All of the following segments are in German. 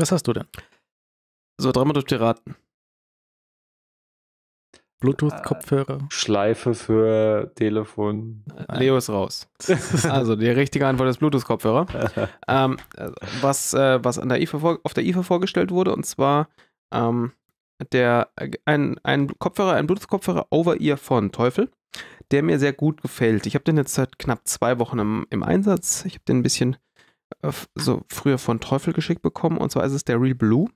Was hast du denn? So, dreimal durch die raten. Bluetooth-Kopfhörer. Äh, Schleife für Telefon. Äh, Leo ist raus. also die richtige Antwort ist Bluetooth-Kopfhörer. ähm, äh, was äh, was an der IFA auf der IFA vorgestellt wurde, und zwar ähm, der, ein, ein Kopfhörer, ein Bluetooth-Kopfhörer Over-Ear von Teufel, der mir sehr gut gefällt. Ich habe den jetzt seit knapp zwei Wochen im, im Einsatz. Ich habe den ein bisschen äh, so früher von Teufel geschickt bekommen. Und zwar ist es der Real Blue.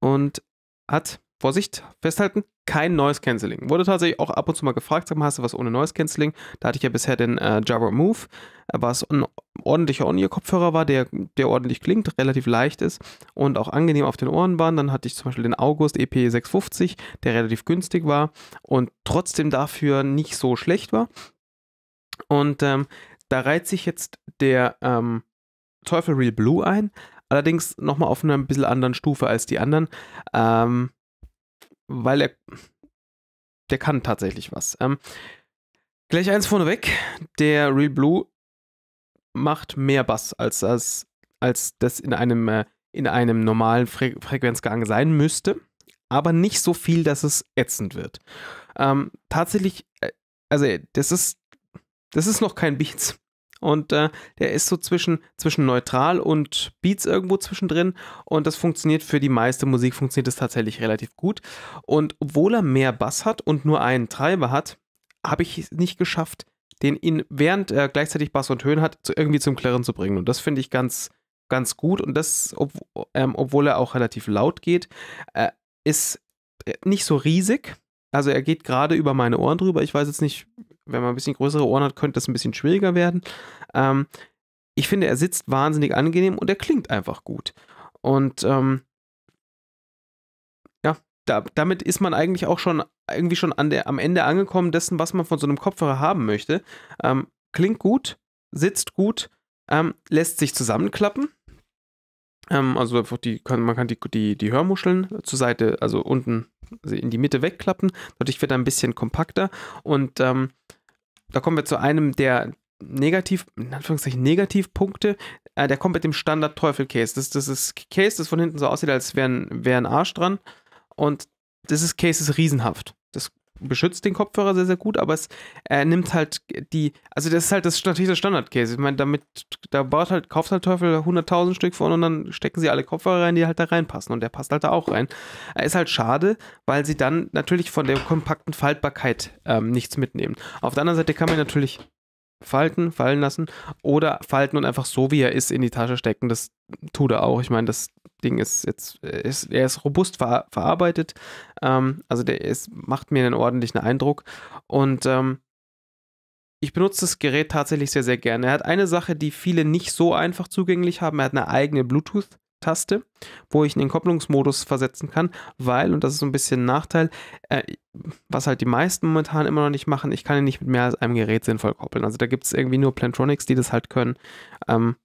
Und hat, Vorsicht, festhalten, kein Noise Cancelling. Wurde tatsächlich auch ab und zu mal gefragt, sag mal, hast du was ohne Noise Cancelling? Da hatte ich ja bisher den äh, Jabra Move, was ein ordentlicher On-Ear-Kopfhörer war, der, der ordentlich klingt, relativ leicht ist und auch angenehm auf den Ohren war. Dann hatte ich zum Beispiel den August EP650, der relativ günstig war und trotzdem dafür nicht so schlecht war. Und ähm, da reiht sich jetzt der ähm, Teufel Real Blue ein, allerdings nochmal auf einer ein bisschen anderen Stufe als die anderen, ähm, weil er, der kann tatsächlich was. Ähm, gleich eins vorneweg, der Real Blue macht mehr Bass, als, als, als das in einem, äh, in einem normalen Fre Frequenzgang sein müsste, aber nicht so viel, dass es ätzend wird. Ähm, tatsächlich, äh, also das ist, das ist noch kein Beats. Und äh, der ist so zwischen, zwischen neutral und Beats irgendwo zwischendrin. Und das funktioniert für die meiste Musik, funktioniert es tatsächlich relativ gut. Und obwohl er mehr Bass hat und nur einen Treiber hat, habe ich es nicht geschafft, den ihn, während er gleichzeitig Bass und Höhen hat, zu, irgendwie zum Klirren zu bringen. Und das finde ich ganz, ganz gut. Und das, ob, ähm, obwohl er auch relativ laut geht, äh, ist äh, nicht so riesig. Also er geht gerade über meine Ohren drüber. Ich weiß jetzt nicht, wenn man ein bisschen größere Ohren hat, könnte das ein bisschen schwieriger werden. Ähm, ich finde, er sitzt wahnsinnig angenehm und er klingt einfach gut. Und ähm, ja, da, damit ist man eigentlich auch schon irgendwie schon an der, am Ende angekommen dessen, was man von so einem Kopfhörer haben möchte. Ähm, klingt gut, sitzt gut, ähm, lässt sich zusammenklappen ähm, also kann, man kann die, die, die Hörmuscheln zur Seite, also unten in die Mitte wegklappen. Dadurch wird er ein bisschen kompakter und ähm, da kommen wir zu einem der negativ, in Anführungszeichen Negativpunkte, äh, der kommt mit dem Standard Teufel-Case. Das, das ist Case, das von hinten so aussieht, als wäre ein, wär ein Arsch dran. Und das ist Case ist riesenhaft beschützt den Kopfhörer sehr, sehr gut, aber es äh, nimmt halt die, also das ist halt das, natürlich das Standardcase. Ich meine, damit, da baut halt, kauft halt Teufel 100.000 Stück von und dann stecken sie alle Kopfhörer rein, die halt da reinpassen und der passt halt da auch rein. Äh, ist halt schade, weil sie dann natürlich von der kompakten Faltbarkeit ähm, nichts mitnehmen. Auf der anderen Seite kann man natürlich falten, fallen lassen oder falten und einfach so, wie er ist, in die Tasche stecken. Das tut er auch. Ich meine, das Ding ist jetzt, ist, er ist robust ver verarbeitet. Ähm, also der ist, macht mir einen ordentlichen Eindruck. Und ähm, ich benutze das Gerät tatsächlich sehr, sehr gerne. Er hat eine Sache, die viele nicht so einfach zugänglich haben. Er hat eine eigene Bluetooth. Taste, wo ich in den Kopplungsmodus versetzen kann, weil, und das ist so ein bisschen ein Nachteil, äh, was halt die meisten momentan immer noch nicht machen, ich kann ihn nicht mit mehr als einem Gerät sinnvoll koppeln. Also da gibt es irgendwie nur Plantronics, die das halt können, ähm,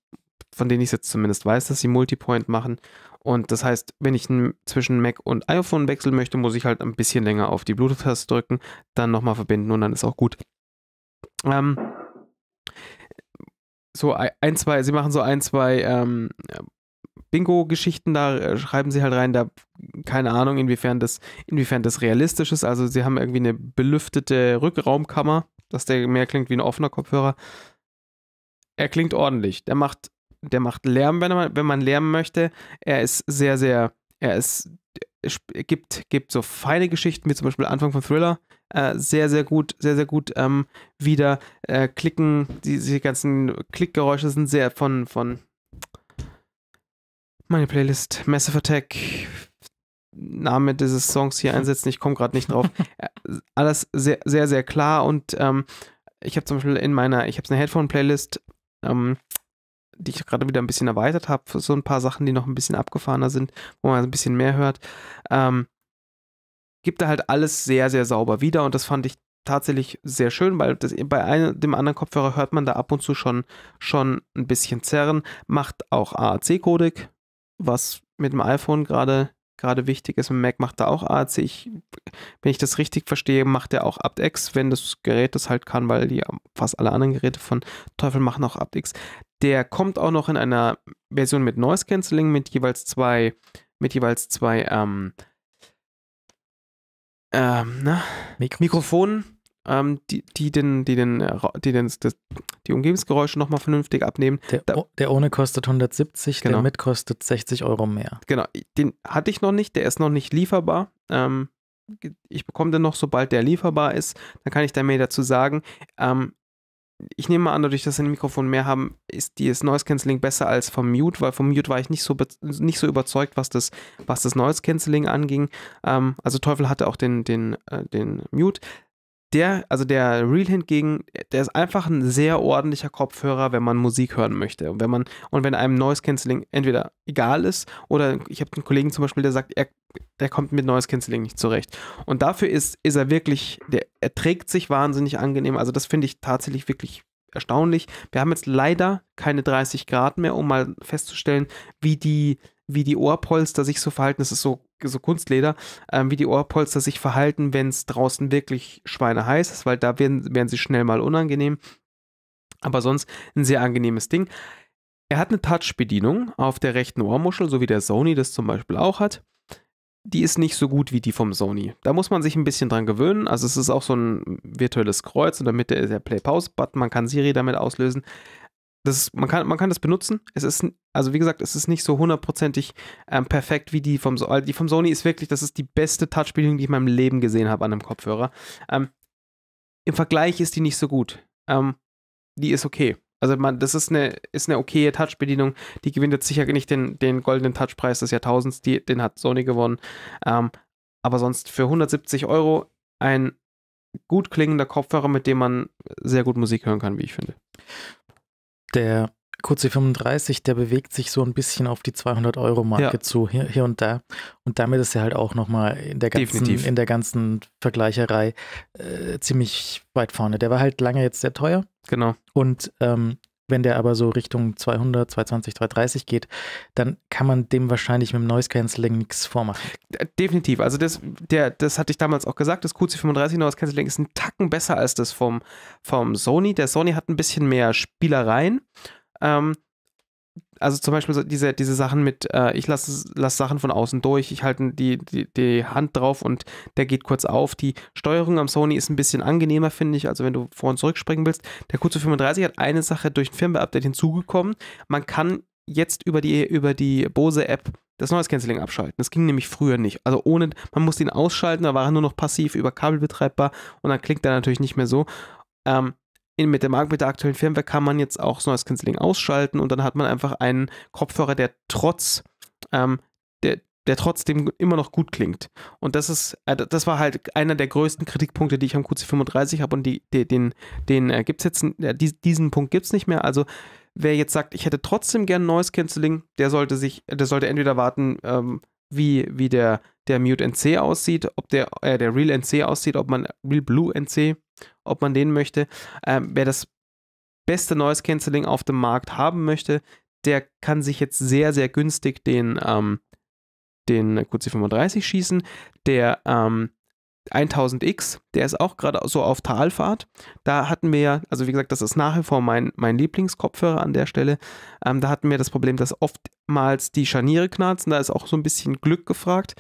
von denen ich jetzt zumindest weiß, dass sie Multipoint machen. Und das heißt, wenn ich zwischen Mac und iPhone wechseln möchte, muss ich halt ein bisschen länger auf die Bluetooth-Taste drücken, dann nochmal verbinden und dann ist auch gut. Ähm, so ein, zwei, sie machen so ein, zwei ähm, Bingo-Geschichten, da äh, schreiben sie halt rein, da keine Ahnung, inwiefern das, inwiefern das realistisch ist. Also sie haben irgendwie eine belüftete Rückraumkammer, dass der mehr klingt wie ein offener Kopfhörer. Er klingt ordentlich. Der macht, der macht Lärm, wenn man, wenn man lärmen möchte. Er ist sehr, sehr, er ist, er gibt, gibt so feine Geschichten, wie zum Beispiel Anfang von Thriller, äh, sehr, sehr gut, sehr, sehr gut ähm, wieder äh, klicken. Diese die ganzen Klickgeräusche sind sehr von, von meine Playlist Massive Attack. Name dieses Songs hier einsetzen, ich komme gerade nicht drauf. Äh, alles sehr, sehr, sehr klar und ähm, ich habe zum Beispiel in meiner, ich habe eine Headphone-Playlist, ähm, die ich gerade wieder ein bisschen erweitert habe, für so ein paar Sachen, die noch ein bisschen abgefahrener sind, wo man ein bisschen mehr hört. Ähm, gibt da halt alles sehr, sehr sauber wieder und das fand ich tatsächlich sehr schön, weil das, bei einem, dem anderen Kopfhörer hört man da ab und zu schon, schon ein bisschen zerren, macht auch AAC-Codec, was mit dem iPhone gerade gerade wichtig ist. Und Mac macht da auch AAC. Ich, wenn ich das richtig verstehe, macht er auch aptX, wenn das Gerät das halt kann, weil die ähm, fast alle anderen Geräte von Teufel machen auch aptX. Der kommt auch noch in einer Version mit Noise Cancelling mit jeweils zwei, mit jeweils zwei ähm, ähm, ne? Mikrofonen ähm, die, die, den, die, den, äh, die, den, das, die Umgebungsgeräusche nochmal vernünftig abnehmen. Der, da, der, ohne kostet 170, genau. der mit kostet 60 Euro mehr. Genau, den hatte ich noch nicht, der ist noch nicht lieferbar. Ähm, ich bekomme den noch, sobald der lieferbar ist. Dann kann ich da mehr dazu sagen. Ähm, ich nehme mal an, dadurch, dass sie ein Mikrofon mehr haben, ist das Noise Cancelling besser als vom Mute, weil vom Mute war ich nicht so, nicht so überzeugt, was das, was das Noise Cancelling anging. Ähm, also Teufel hatte auch den, den, äh, den Mute. Der, also der Real hingegen, der ist einfach ein sehr ordentlicher Kopfhörer, wenn man Musik hören möchte. Und wenn man, und wenn einem Noise Cancelling entweder egal ist, oder ich habe einen Kollegen zum Beispiel, der sagt, er, der kommt mit Noise Cancelling nicht zurecht. Und dafür ist, ist er wirklich, der, er trägt sich wahnsinnig angenehm. Also das finde ich tatsächlich wirklich erstaunlich. Wir haben jetzt leider keine 30 Grad mehr, um mal festzustellen, wie die, wie die Ohrpolster sich so verhalten. Es ist so so Kunstleder, ähm, wie die Ohrpolster sich verhalten, wenn es draußen wirklich schweineheiß ist, weil da werden, werden sie schnell mal unangenehm. Aber sonst ein sehr angenehmes Ding. Er hat eine Touch-Bedienung auf der rechten Ohrmuschel, so wie der Sony das zum Beispiel auch hat die ist nicht so gut wie die vom Sony. Da muss man sich ein bisschen dran gewöhnen. Also es ist auch so ein virtuelles Kreuz und damit der Play-Pause-Button. Man kann Siri damit auslösen das, man, kann, man kann das benutzen. Es ist, also wie gesagt, es ist nicht so hundertprozentig ähm, perfekt wie die vom Sony. Also die vom Sony ist wirklich, das ist die beste Touchbedienung, die ich in meinem Leben gesehen habe an einem Kopfhörer. Ähm, Im Vergleich ist die nicht so gut. Ähm, die ist okay. Also man, das ist eine, ist eine okaye Touch-Bedienung. Die gewinnt jetzt sicher nicht den, den goldenen Touch-Preis des Jahrtausends. Die, den hat Sony gewonnen. Ähm, aber sonst für 170 Euro ein gut klingender Kopfhörer, mit dem man sehr gut Musik hören kann, wie ich finde. Der QC35, der bewegt sich so ein bisschen auf die 200-Euro-Marke ja. zu, hier, hier, und da. Und damit ist er halt auch nochmal in, der ganzen, in der ganzen Vergleicherei äh, ziemlich weit vorne. Der war halt lange jetzt sehr teuer. Genau. Und ähm, wenn der aber so Richtung 200, 220, 230 geht, dann kann man dem wahrscheinlich mit dem Noise Cancelling nichts vormachen. Definitiv. Also das, der, das hatte ich damals auch gesagt, das QC35 Noise Cancelling ist ein Tacken besser als das vom, vom Sony. Der Sony hat ein bisschen mehr Spielereien. Ähm, also zum Beispiel diese, diese Sachen mit, äh, ich lasse lass Sachen von außen durch, ich halte die, die, die Hand drauf und der geht kurz auf. Die Steuerung am Sony ist ein bisschen angenehmer, finde ich. Also wenn du vor und zurück springen willst. Der Q 35 hat eine Sache durch ein Firmware-Update hinzugekommen. Man kann jetzt über die, über die Bose-App das neues Canceling abschalten. Das ging nämlich früher nicht. Also ohne, man musste ihn ausschalten, da war er nur noch passiv über Kabel betreibbar und dann klingt er natürlich nicht mehr so. Ähm, in, mit, der mit der aktuellen Firmware kann man jetzt auch Noise Cancelling ausschalten und dann hat man einfach einen Kopfhörer, der trotz ähm, der, der trotzdem immer noch gut klingt. Und das ist, äh, das war halt einer der größten Kritikpunkte, die ich am QC35 habe und die, die, den, den äh, gibt es jetzt, äh, diesen Punkt gibt es nicht mehr. Also wer jetzt sagt, ich hätte trotzdem gern Noise Cancelling, der sollte sich, der sollte entweder warten, ähm, wie, wie der, der Mute NC aussieht, ob der, äh, der Real NC aussieht, ob man Real Blue NC ob man den möchte. Ähm, wer das beste Noise Cancelling auf dem Markt haben möchte, der kann sich jetzt sehr, sehr günstig den, ähm, den QC35 schießen. Der ähm, 1000X, der ist auch gerade so auf Talfahrt. Da hatten wir ja, also wie gesagt, das ist nach wie vor mein, mein Lieblingskopfhörer an der Stelle. Ähm, da hatten wir das Problem, dass oftmals die Scharniere knarzen. Da ist auch so ein bisschen Glück gefragt.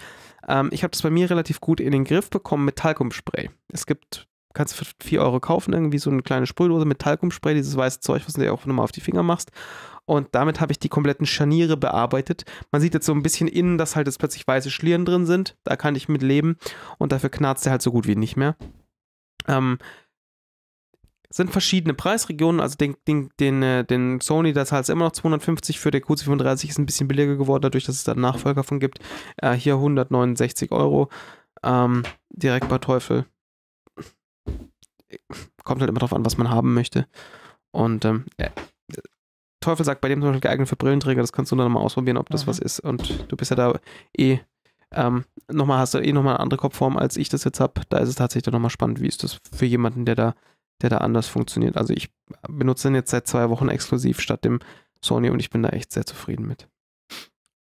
Ähm, ich habe das bei mir relativ gut in den Griff bekommen mit Talcumspray. Es gibt kannst für 4 Euro kaufen, irgendwie so eine kleine Sprühdose mit Talkumspray, dieses weiße Zeug, was du dir auch nochmal auf die Finger machst. Und damit habe ich die kompletten Scharniere bearbeitet. Man sieht jetzt so ein bisschen innen, dass halt jetzt plötzlich weiße Schlieren drin sind. Da kann ich mit leben. Und dafür knarzt er halt so gut wie nicht mehr. Ähm, sind verschiedene Preisregionen. Also den, den, den, äh, den Sony, das heißt immer noch 250 für der q 35 ist ein bisschen billiger geworden, dadurch, dass es da einen Nachfolger von gibt. Äh, hier 169 Euro. Ähm, direkt bei Teufel kommt halt immer drauf an, was man haben möchte. Und ähm, äh, Teufel sagt bei dem zum Beispiel geeignet für Brillenträger, das kannst du dann mal ausprobieren, ob das mhm. was ist. Und du bist ja da eh ähm, nochmal, hast du eh nochmal eine andere Kopfform, als ich das jetzt habe. Da ist es tatsächlich dann nochmal spannend, wie ist das für jemanden, der da, der da anders funktioniert. Also ich benutze den jetzt seit zwei Wochen exklusiv statt dem Sony und ich bin da echt sehr zufrieden mit.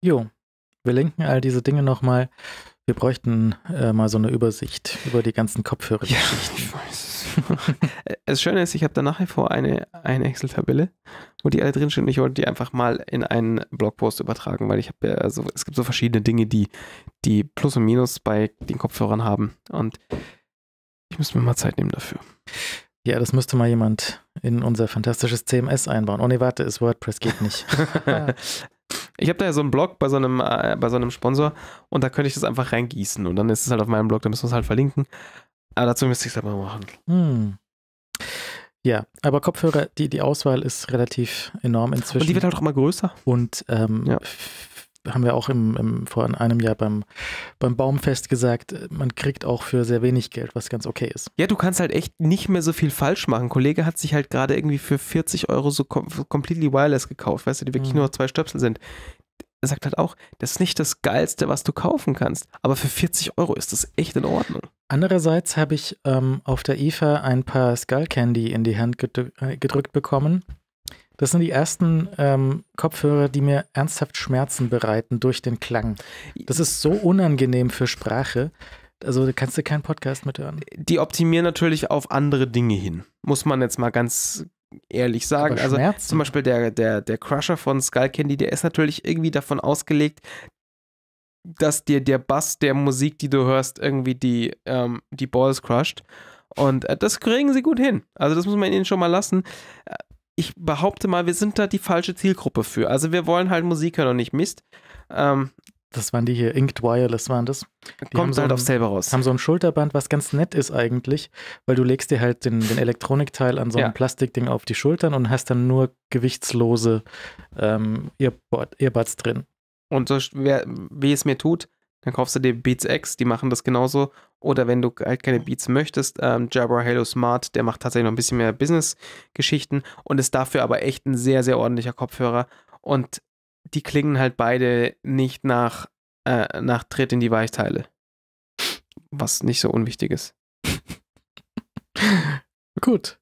Jo, wir linken all diese Dinge nochmal wir bräuchten äh, mal so eine Übersicht über die ganzen Kopfhörer. Ja, ich weiß. Äh, das Schöne ist, ich habe da nachher vor eine, eine Excel-Tabelle, wo die alle drinstehen. Ich wollte die einfach mal in einen Blogpost übertragen, weil ich habe ja, also es gibt so verschiedene Dinge, die, die Plus und Minus bei den Kopfhörern haben. Und ich müsste mir mal Zeit nehmen dafür. Ja, das müsste mal jemand in unser fantastisches CMS einbauen. Oh nee, warte, ist WordPress geht nicht. Ich habe da ja so einen Blog bei so einem, äh, bei so einem Sponsor und da könnte ich das einfach reingießen und dann ist es halt auf meinem Blog, da müssen wir es halt verlinken. Aber dazu müsste ich es aber machen. Hm. Ja, aber Kopfhörer, die, die Auswahl ist relativ enorm inzwischen. Und die wird halt auch immer größer. Und ähm, ja haben wir auch im, im, vor einem Jahr beim, beim Baumfest gesagt, man kriegt auch für sehr wenig Geld, was ganz okay ist. Ja, du kannst halt echt nicht mehr so viel falsch machen. Ein Kollege hat sich halt gerade irgendwie für 40 Euro so completely wireless gekauft, weißt du, die wirklich mhm. nur zwei Stöpsel sind. Er sagt halt auch, das ist nicht das Geilste, was du kaufen kannst, aber für 40 Euro ist das echt in Ordnung. Andererseits habe ich ähm, auf der IFA ein paar Skull Candy in die Hand gedrückt äh, bekommen das sind die ersten ähm, Kopfhörer, die mir ernsthaft Schmerzen bereiten durch den Klang. Das ist so unangenehm für Sprache. Also kannst du keinen Podcast mithören. Die optimieren natürlich auf andere Dinge hin. Muss man jetzt mal ganz ehrlich sagen. also zum Beispiel der, der, der Crusher von Skull Candy, der ist natürlich irgendwie davon ausgelegt, dass dir der Bass der Musik, die du hörst, irgendwie die, ähm, die Balls crusht. Und äh, das kriegen sie gut hin. Also das muss man ihnen schon mal lassen. Äh, ich behaupte mal, wir sind da die falsche Zielgruppe für. Also wir wollen halt Musik hören und nicht Mist. Ähm, das waren die hier, Inked Wireless waren das. Die kommt halt ein, auf selber raus. Haben so ein Schulterband, was ganz nett ist eigentlich, weil du legst dir halt den, den Elektronikteil an so einem ja. Plastikding auf die Schultern und hast dann nur gewichtslose ähm, Earbuds drin. Und so, wer, wie es mir tut, dann kaufst du dir Beats X, die machen das genauso. Oder wenn du halt keine Beats möchtest, ähm, Jabra Halo Smart, der macht tatsächlich noch ein bisschen mehr Business-Geschichten und ist dafür aber echt ein sehr, sehr ordentlicher Kopfhörer. Und die klingen halt beide nicht nach, äh, nach Tritt in die Weichteile. Was nicht so unwichtig ist. Gut.